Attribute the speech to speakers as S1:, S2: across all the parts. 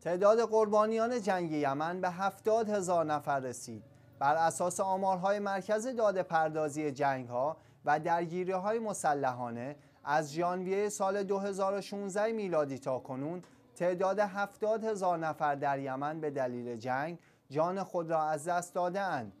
S1: تعداد قربانیان جنگ یمن به 70 هزار نفر رسید بر اساس آمارهای مرکز داده پردازی جنگ ها و درگیری های مسلحانه از ژانویه سال 2016 میلادی تا کنون تعداد 70 هزار نفر در یمن به دلیل جنگ جان خود را از دست دادند.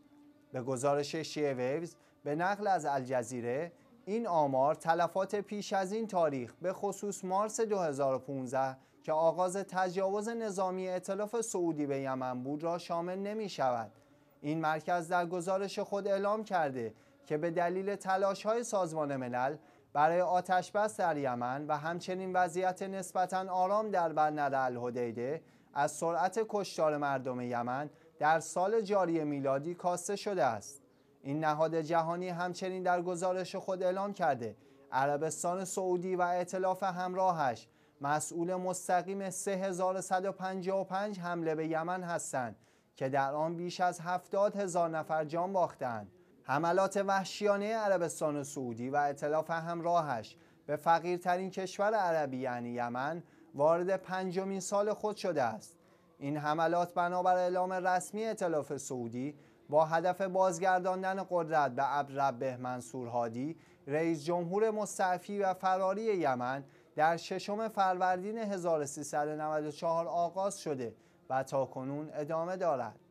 S1: به گزارش ویوز به نقل از الجزیره این آمار تلفات پیش از این تاریخ به خصوص مارس 2015 که آغاز تجاوز نظامی اطلاف سعودی به یمن بود را شامل نمی شود. این مرکز در گزارش خود اعلام کرده که به دلیل تلاش های سازمان ملل برای آتش بس در یمن و همچنین وضعیت نسبتا آرام در بندر الهدیده از سرعت کشتار مردم یمن در سال جاری میلادی کاسته شده است. این نهاد جهانی همچنین در گزارش خود اعلام کرده عربستان سعودی و اعتلاف همراهش مسئول مستقیم 3155 حمله به یمن هستند که در آن بیش از 70 هزار نفر جان باختند. حملات وحشیانه عربستان سعودی و اطلاف همراهش به فقیرترین کشور عربی یعنی یمن وارد پنجمین سال خود شده است. این حملات بنابر اعلام رسمی اطلاف سعودی با هدف بازگرداندن قدرت به عبدربه منصور هادی رئیس جمهور مستعفی و فراری یمن در ششم فروردین 1394 آغاز شده و تا کنون ادامه دارد